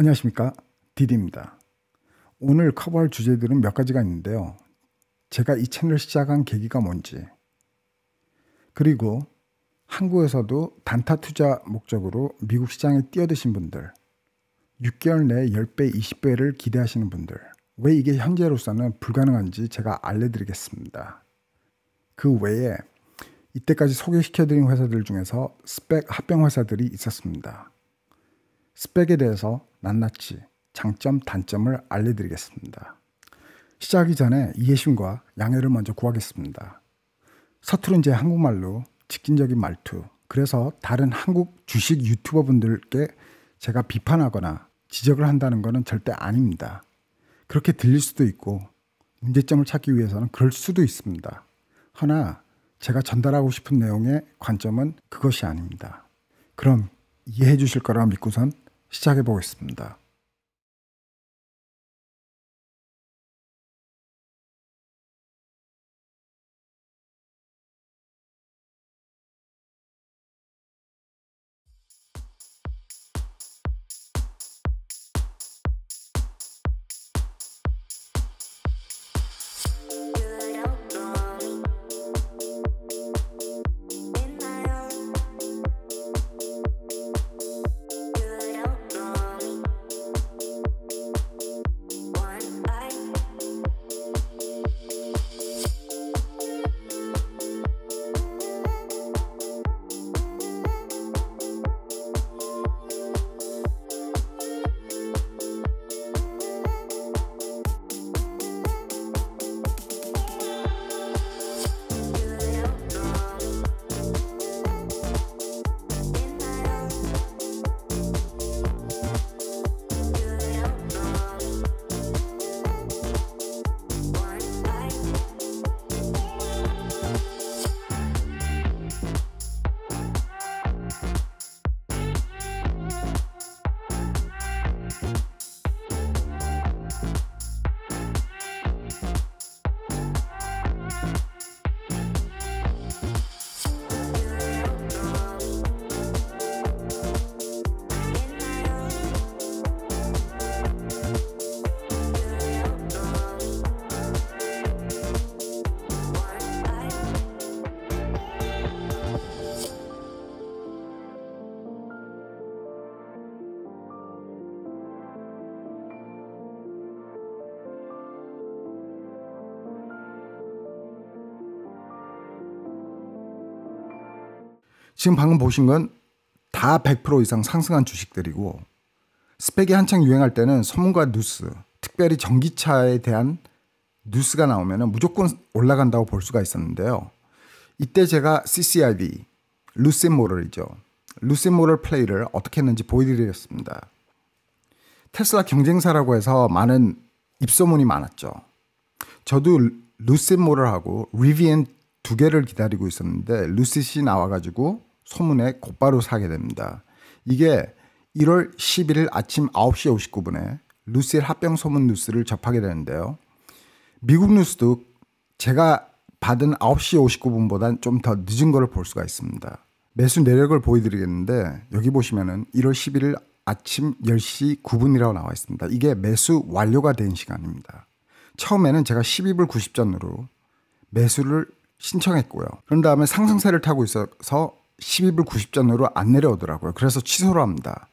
안녕하십니까 디디입니다. 오늘 커버할 주제들은 몇 가지가 있는데요. 제가 이 채널 시작한 계기가 뭔지 그리고 한국에서도 단타 투자 목적으로 미국 시장에 뛰어드신 분들 6개월 내에 10배, 20배를 기대하시는 분들 왜 이게 현재로서는 불가능한지 제가 알려드리겠습니다. 그 외에 이때까지 소개시켜드린 회사들 중에서 스펙 합병 회사들이 있었습니다. 스펙에 대해서 낱낱이 장점, 단점을 알려드리겠습니다. 시작하기 전에 이해심과 양해를 먼저 구하겠습니다. 서투른 제 한국말로 직진적인 말투, 그래서 다른 한국 주식 유튜버 분들께 제가 비판하거나 지적을 한다는 것은 절대 아닙니다. 그렇게 들릴 수도 있고 문제점을 찾기 위해서는 그럴 수도 있습니다. 허나 제가 전달하고 싶은 내용의 관점은 그것이 아닙니다. 그럼 이해해 주실 거라 믿고선 시작해 보겠습니다. 지금 방금 보신 건 다 100% 이상 상승한 주식들이고 스펙이 한창 유행할 때는 소문과 뉴스, 특별히 전기차에 대한 뉴스가 나오면 무조건 올라간다고 볼 수가 있었는데요. 이때 제가 CCIV, 루시모럴이죠. 루시모럴 플레이를 어떻게 했는지 보여드리겠습니다. 테슬라 경쟁사라고 해서 많은 입소문이 많았죠. 저도 루시모럴하고 리비엔 두 개를 기다리고 있었는데 루시시 나와가지고 소문에 곧바로 사게 됩니다. 이게 1월 11일 아침 9시 59분에 루셀 합병 소문 뉴스를 접하게 되는데요. 미국 뉴스도 제가 받은 9시 59분보단 좀 더 늦은 것을 볼 수가 있습니다. 매수 내력을 보여드리겠는데 여기 보시면은 1월 11일 아침 10시 9분이라고 나와 있습니다. 이게 매수 완료가 된 시간입니다. 처음에는 제가 12불 90전으로 매수를 신청했고요. 그런 다음에 상승세를 타고 있어서 12불 90전으로 안 내려오더라고요. 그래서 취소를 합니다.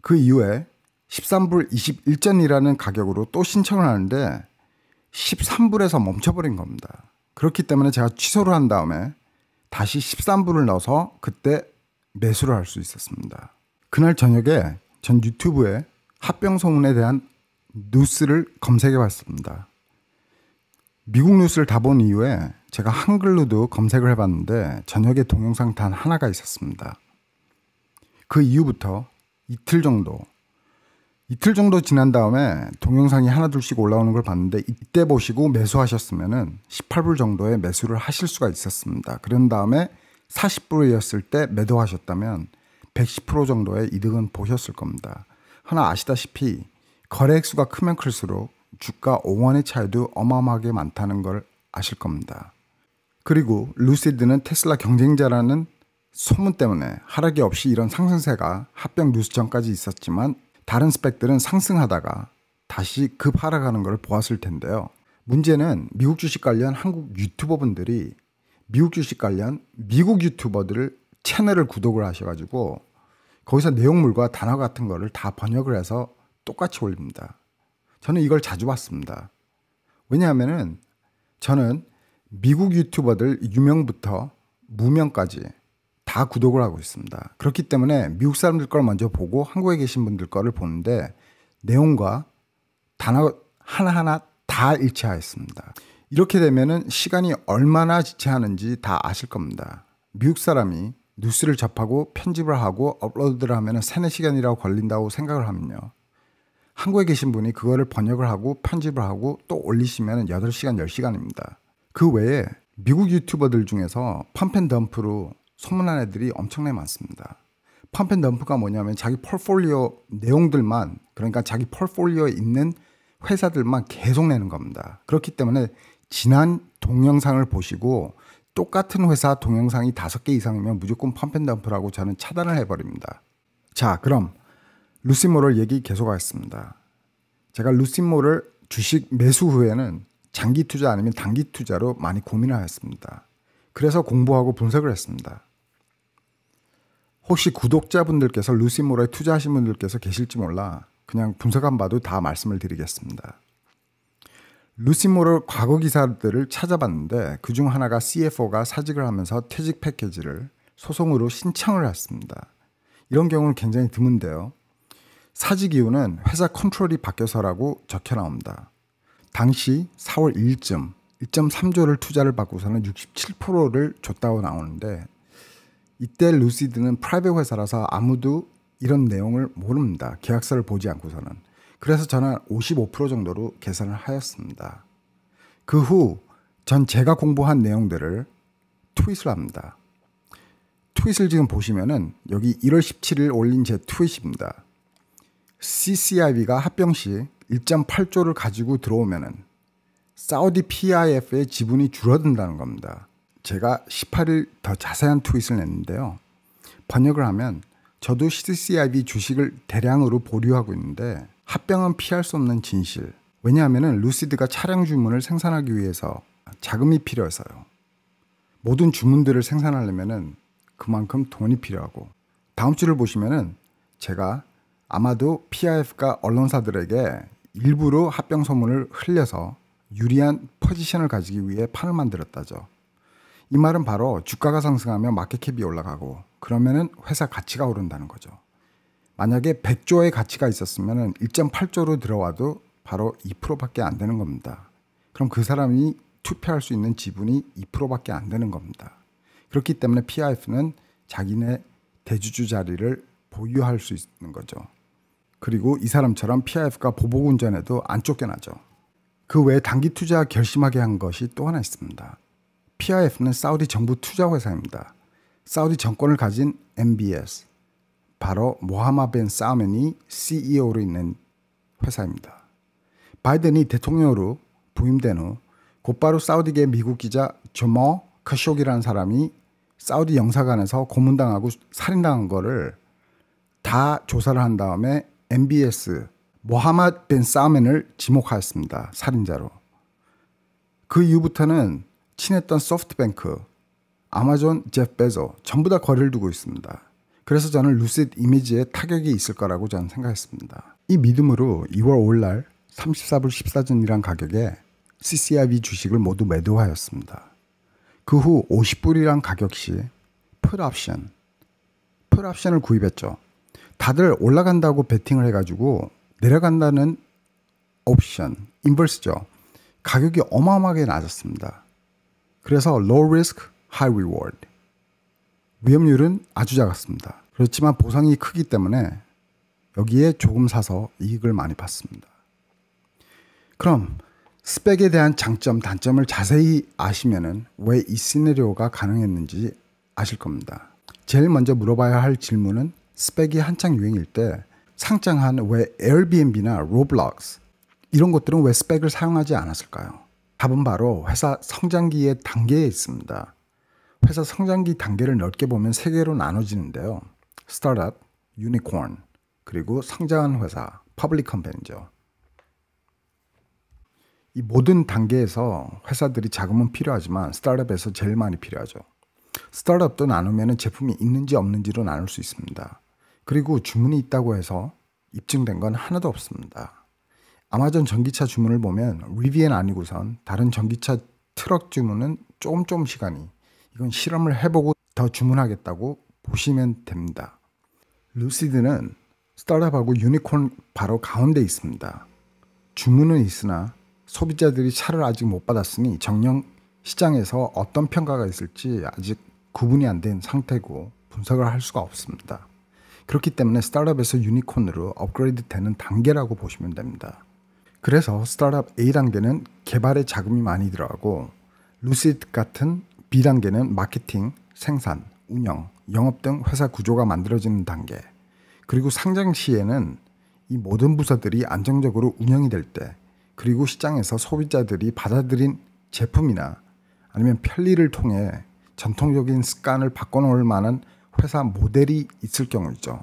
그 이후에 13불 21전이라는 가격으로 또 신청을 하는데 13불에서 멈춰버린 겁니다. 그렇기 때문에 제가 취소를 한 다음에 다시 13불을 넣어서 그때 매수를 할 수 있었습니다. 그날 저녁에 전 유튜브에 합병 소문에 대한 뉴스를 검색해 봤습니다. 미국 뉴스를 다 본 이후에 제가 한글로도 검색을 해봤는데 저녁에 동영상 단 하나가 있었습니다. 그 이후부터 이틀 정도 이틀 정도 지난 다음에 동영상이 하나둘씩 올라오는 걸 봤는데 이때 보시고 매수하셨으면은 18불 정도의 매수를 하실 수가 있었습니다. 그런 다음에 40불이었을 때 매도하셨다면 110% 정도의 이득은 보셨을 겁니다. 하나 아시다시피 거래 액수가 크면 클수록 주가 5원의 차이도 어마어마하게 많다는 걸 아실 겁니다. 그리고 루시드는 테슬라 경쟁자라는 소문 때문에 하락이 없이 이런 상승세가 합병 뉴스 전까지 있었지만 다른 스펙들은 상승하다가 다시 급 하락하는 걸 보았을 텐데요. 문제는 미국 주식 관련 한국 유튜버분들이 미국 주식 관련 미국 유튜버들을 채널을 구독을 하셔가지고 거기서 내용물과 단어 같은 거를 다 번역을 해서 똑같이 올립니다. 저는 이걸 자주 봤습니다. 왜냐하면 저는 미국 유튜버들 유명부터 무명까지 다 구독을 하고 있습니다. 그렇기 때문에 미국 사람들 걸 먼저 보고 한국에 계신 분들 거를 보는데 내용과 단어 하나하나 다 일치하였습니다. 이렇게 되면 시간이 얼마나 지체하는지 다 아실 겁니다. 미국 사람이 뉴스를 접하고 편집을 하고 업로드를 하면 3, 4시간이라고 걸린다고 생각을 하면요. 한국에 계신 분이 그거를 번역을 하고 편집을 하고 또 올리시면 8시간, 10시간입니다. 그 외에 미국 유튜버들 중에서 팜펜덤프로 소문난 애들이 엄청나게 많습니다. 팜펜덤프가 뭐냐면 자기 폴폴리오 내용들만 그러니까 자기 폴폴리오에 있는 회사들만 계속 내는 겁니다. 그렇기 때문에 지난 동영상을 보시고 똑같은 회사 동영상이 다섯 개 이상이면 무조건 펌펜덤프라고 저는 차단을 해버립니다. 자 그럼 루시모를 얘기 계속하겠습니다. 제가 루시모를 주식 매수 후에는 장기 투자 아니면 단기 투자로 많이 고민하였습니다. 그래서 공부하고 분석을 했습니다. 혹시 구독자분들께서 루시모라에 투자하신 분들께서 계실지 몰라 그냥 분석 한바도다 말씀을 드리겠습니다. 루시모를 과거 기사들을 찾아봤는데 그 중 하나가 CFO가 사직을 하면서 퇴직 패키지를 소송으로 신청을 했습니다. 이런 경우는 굉장히 드문데요. 사직 이유는 회사 컨트롤이 바뀌어서라고 적혀 나옵니다. 당시 4월 1점 1.3조를 투자를 받고서는 67%를 줬다고 나오는데 이때 루시드는 프라이빗 회사라서 아무도 이런 내용을 모릅니다. 계약서를 보지 않고서는. 그래서 저는 55% 정도로 계산을 하였습니다. 그 후 전 제가 공부한 내용들을 트윗을 합니다. 트윗을 지금 보시면은 여기 1월 17일 올린 제 트윗입니다. CCIB가 합병 시 1.8조를 가지고 들어오면은 사우디 PIF의 지분이 줄어든다는 겁니다. 제가 18일 더 자세한 트윗을 냈는데요. 번역을 하면 저도 CCIB 주식을 대량으로 보류하고 있는데 합병은 피할 수 없는 진실. 왜냐하면 루시드가 차량 주문을 생산하기 위해서 자금이 필요해서요. 모든 주문들을 생산하려면 그만큼 돈이 필요하고 다음 주를 보시면 제가 아마도 PIF가 언론사들에게 일부러 합병 소문을 흘려서 유리한 포지션을 가지기 위해 판을 만들었다죠. 이 말은 바로 주가가 상승하면 마켓캡이 올라가고 그러면은 회사 가치가 오른다는 거죠. 만약에 100조의 가치가 있었으면은 1.8조로 들어와도 바로 2%밖에 안 되는 겁니다. 그럼 그 사람이 투표할 수 있는 지분이 2%밖에 안 되는 겁니다. 그렇기 때문에 PIF는 자기네 대주주 자리를 보유할 수 있는 거죠. 그리고 이 사람처럼 PIF가 보복 운전에도 안 쫓겨나죠. 그 외에 단기 투자 결심하게 한 것이 또 하나 있습니다. PIF는 사우디 정부 투자 회사입니다. 사우디 정권을 가진 MBS, 바로 모하마 벤사우맨이 CEO로 있는 회사입니다. 바이든이 대통령으로 부임된 후 곧바로 사우디계 미국 기자 조머 커쇼기라는 사람이 사우디 영사관에서 고문당하고 살인당한 거를 다 조사를 한 다음에 MBS 모하마드 벤 사멘을 지목하였습니다. 살인자로. 그 이후부터는 친했던 소프트뱅크, 아마존 제프 베조 전부 다 거리를 두고 있습니다. 그래서 저는 루시드 이미지에 타격이 있을 거라고 저는 생각했습니다. 이 믿음으로 2월 5일날 34불 14전이란 가격에 CCIV 주식을 모두 매도하였습니다. 그 후 50불이란 가격 시 풀옵션, 풀옵션을 구입했죠. 다들 올라간다고 베팅을 해가지고 내려간다는 옵션, 인버스죠. 가격이 어마어마하게 낮았습니다. 그래서 low risk, high reward. 위험률은 아주 작았습니다. 그렇지만 보상이 크기 때문에 여기에 조금 사서 이익을 많이 봤습니다. 그럼 스펙에 대한 장점, 단점을 자세히 아시면왜 이 시나리오가 가능했는지 아실 겁니다. 제일 먼저 물어봐야 할 질문은 스펙이 한창 유행일 때 상장한 왜 에어비앤비나 로블록스 이런 것들은 왜 스펙을 사용하지 않았을까요? 답은 바로 회사 성장기의 단계에 있습니다. 회사 성장기 단계를 넓게 보면 세 개로 나눠지는데요. 스타트업, 유니콘, 그리고 성장한 회사, 퍼블릭 컴퍼니죠. 이 모든 단계에서 회사들이 자금은 필요하지만 스타트업에서 제일 많이 필요하죠. 스타트업도 나누면 제품이 있는지 없는지로 나눌 수 있습니다. 그리고 주문이 있다고 해서 입증된 건 하나도 없습니다. 아마존 전기차 주문을 보면 리비엔 아니고선 다른 전기차 트럭 주문은 조금 조금 시간이 이건 실험을 해보고 더 주문하겠다고 보시면 됩니다. 루시드는 스타트업하고 유니콘 바로 가운데 있습니다. 주문은 있으나 소비자들이 차를 아직 못 받았으니 정령 시장에서 어떤 평가가 있을지 아직 구분이 안 된 상태고 분석을 할 수가 없습니다. 그렇기 때문에 스타트업에서 유니콘으로 업그레이드 되는 단계라고 보시면 됩니다. 그래서 스타트업 A 단계는 개발에 자금이 많이 들어가고 루시드 같은 B 단계는 마케팅, 생산, 운영, 영업 등 회사 구조가 만들어지는 단계. 그리고 상장 시에는 이 모든 부서들이 안정적으로 운영이 될 때, 그리고 시장에서 소비자들이 받아들인 제품이나 아니면 편리를 통해 전통적인 습관을 바꿔놓을 만한 회사 모델이 있을 경우이죠.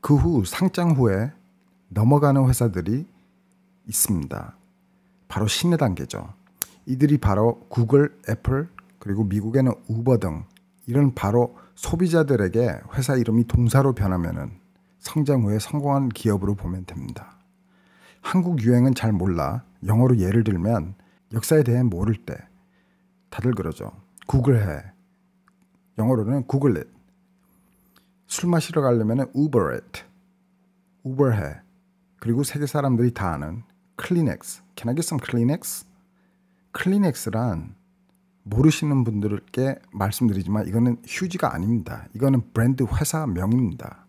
그 후 상장 후에 넘어가는 회사들이 있습니다. 바로 신의 단계죠. 이들이 바로 구글, 애플, 그리고 미국에는 우버 등 이런 바로 소비자들에게 회사 이름이 동사로 변하면은 성장 후에 성공한 기업으로 보면 됩니다. 한국 유행은 잘 몰라 영어로 예를 들면 역사에 대해 모를 때 다들 그러죠. 구글해. 영어로는 구글릿. 술 마시러 가려면 Uber it, Uber 해. 그리고 세계 사람들이 다 아는 클리넥스. Can I get some Kleenex? 클리넥스란 모르시는 분들께 말씀드리지만 이거는 휴지가 아닙니다. 이거는 브랜드 회사 명입니다.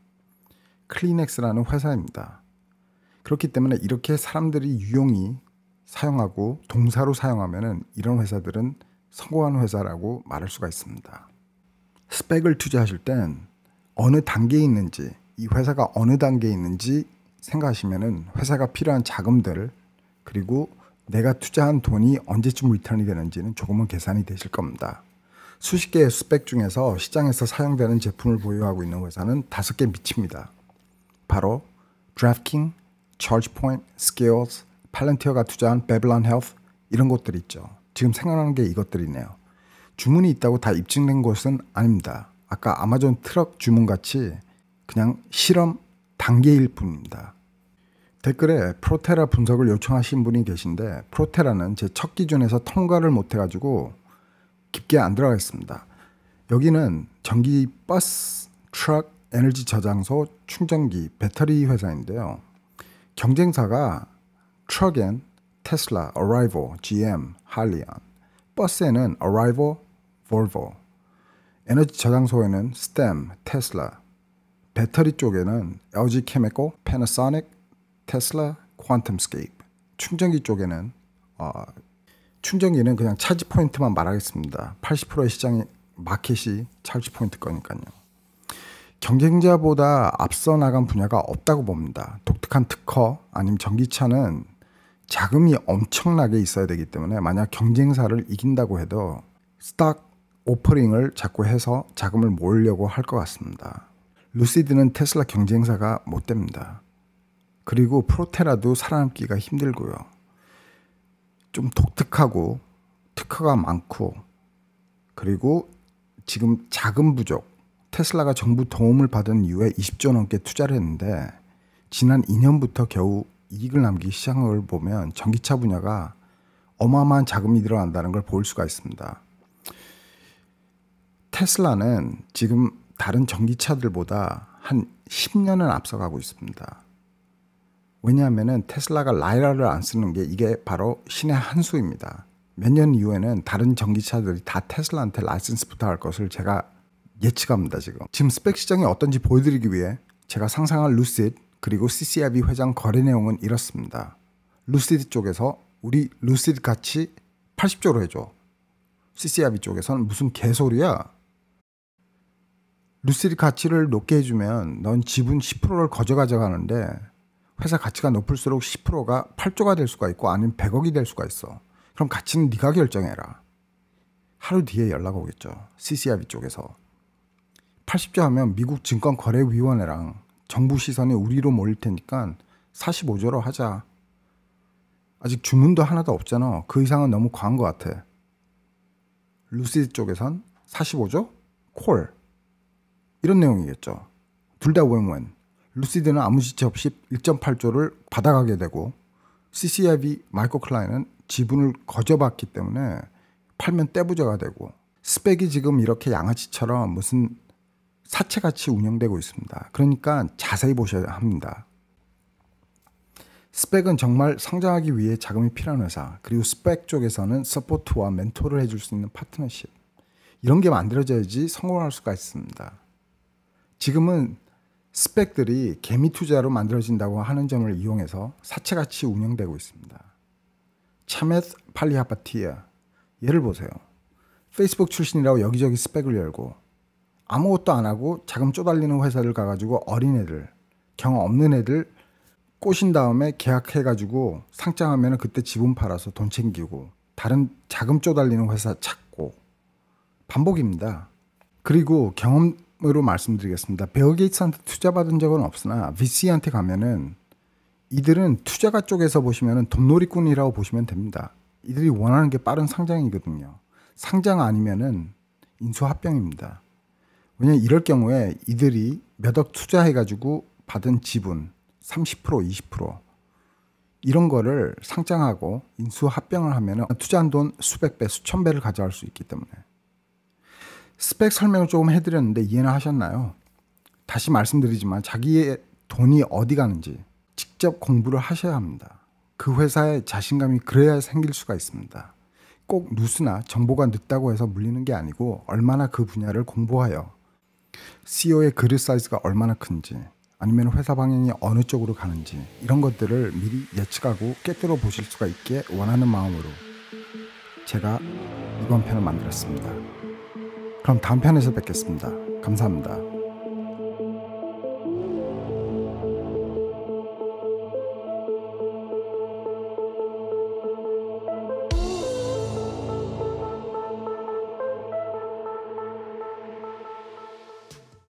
클리넥스라는 회사입니다. 그렇기 때문에 이렇게 사람들이 유용히 사용하고 동사로 사용하면은 이런 회사들은 성공한 회사라고 말할 수가 있습니다. 스펙을 투자하실 땐 어느 단계에 있는지 이 회사가 어느 단계에 있는지 생각하시면은 회사가 필요한 자금들 그리고 내가 투자한 돈이 언제쯤 리턴이 되는지는 조금은 계산이 되실 겁니다. 수십 개의 스펙 중에서 시장에서 사용되는 제품을 보유하고 있는 회사는 다섯 개 미칩니다. 바로 드래프킹, c 지포인트스케 o i 팔렌티어가 투자한 베블 b 헬 l 이런 것들 있죠. 지금 생각나는 게 이것들이네요. 주문이 있다고 다 입증된 것은 아닙니다. 아까 아마존 트럭 주문같이 그냥 실험 단계일 뿐입니다. 댓글에 프로테라 분석을 요청하신 분이 계신데 프로테라는 제 첫 기준에서 통과를 못해가지고 깊게 안 들어가 있습니다. 여기는 전기 버스, 트럭, 에너지 저장소, 충전기, 배터리 회사인데요. 경쟁사가 트럭엔 테슬라, 어라이버, GM, 할리언, 버스에는 어라이버, 볼보, 에너지 저장소에는 스템, 테슬라, 배터리 쪽에는 LG 케메코, 패나소닉, 테슬라, 퀀텀스케이프, 충전기 쪽에는 어, 충전기는 그냥 차지 포인트만 말하겠습니다. 80%의 시장이 마켓이 차지 포인트 거니까요. 경쟁자보다 앞서 나간 분야가 없다고 봅니다. 독특한 특허 아니면 전기차는 자금이 엄청나게 있어야 되기 때문에 만약 경쟁사를 이긴다고 해도 스탁 오퍼링을 자꾸 해서 자금을 모으려고 할 것 같습니다. 루시드는 테슬라 경쟁사가 못 됩니다. 그리고 프로테라도 살아남기가 힘들고요. 좀 독특하고 특허가 많고 그리고 지금 자금 부족 테슬라가 정부 도움을 받은 이후에 20조 넘게 투자를 했는데 지난 2년부터 겨우 이익을 남기기 시장을 보면 전기차 분야가 어마어마한 자금이 들어간다는 걸 볼 수가 있습니다. 테슬라는 지금 다른 전기차들보다 한 10년은 앞서가고 있습니다. 왜냐하면 테슬라가 라이라를 안 쓰는 게 이게 바로 신의 한 수입니다. 몇 년 이후에는 다른 전기차들이 다 테슬라한테 라이센스 부터할 것을 제가 예측합니다. 지금 지금 스펙 시장이 어떤지 보여드리기 위해 제가 상상한 루시드 그리고 CCIB 회장 거래 내용은 이렇습니다. 루시드 쪽에서 우리 루시드 같이 80조로 해줘. CCIB 쪽에서는 무슨 개소리야? 루스리 가치를 높게 해주면 넌 지분 10%를 거저 가져가는데 회사 가치가 높을수록 10%가 8조가 될 수가 있고 아니면 100억이 될 수가 있어. 그럼 가치는 네가 결정해라. 하루 뒤에 연락 오겠죠. c c r b 쪽에서. 80조 하면 미국 증권거래위원회랑 정부 시선이 우리로 몰릴 테니까 45조로 하자. 아직 주문도 하나도 없잖아. 그 이상은 너무 과한 것 같아. 루시 드 쪽에선 45조? 콜. 이런 내용이겠죠. 둘다 웬웬. 루시드는 아무 지체 없이 1.8조를 받아가게 되고 CCIV 마이클 클라인은 지분을 거저받기 때문에 팔면 떼부자가 되고 스펙이 지금 이렇게 양아치처럼 무슨 사채같이 운영되고 있습니다. 그러니까 자세히 보셔야 합니다. 스펙은 정말 성장하기 위해 자금이 필요한 회사, 그리고 스펙 쪽에서는 서포트와 멘토를 해줄 수 있는 파트너십, 이런 게 만들어져야지 성공할 수가 있습니다. 지금은 스펙들이 개미 투자로 만들어진다고 하는 점을 이용해서 사채같이 운영되고 있습니다. 차메스 팔리아파티아 예를 보세요. 페이스북 출신이라고 여기저기 스펙을 열고 아무것도 안 하고 자금 쪼달리는 회사를 가가지고 어린애들 경험 없는 애들 꼬신 다음에 계약해가지고 상장하면 그때 지분 팔아서 돈 챙기고 다른 자금 쪼달리는 회사 찾고 반복입니다. 그리고 경험 으로 말씀드리겠습니다. 베어 게이츠한테 투자받은 적은 없으나 VC한테 가면은 이들은 투자가 쪽에서 보시면은 돈놀이꾼이라고 보시면 됩니다. 이들이 원하는 게 빠른 상장이거든요. 상장 아니면은 인수합병입니다. 왜냐면 이럴 경우에 이들이 몇 억 투자해가지고 받은 지분 30% 20% 이런 거를 상장하고 인수합병을 하면 은 투자한 돈 수백 배 수천 배를 가져갈 수 있기 때문에 스펙 설명을 조금 해드렸는데 이해는 하셨나요? 다시 말씀드리지만 자기의 돈이 어디 가는지 직접 공부를 하셔야 합니다. 그 회사에 자신감이 그래야 생길 수가 있습니다. 꼭 뉴스나 정보가 늦다고 해서 물리는 게 아니고 얼마나 그 분야를 공부하여 CEO의 그릇 사이즈가 얼마나 큰지 아니면 회사 방향이 어느 쪽으로 가는지 이런 것들을 미리 예측하고 깨뜨려 보실 수가 있게 원하는 마음으로 제가 이번 편을 만들었습니다. 그럼 다음 편에서 뵙겠습니다. 감사합니다.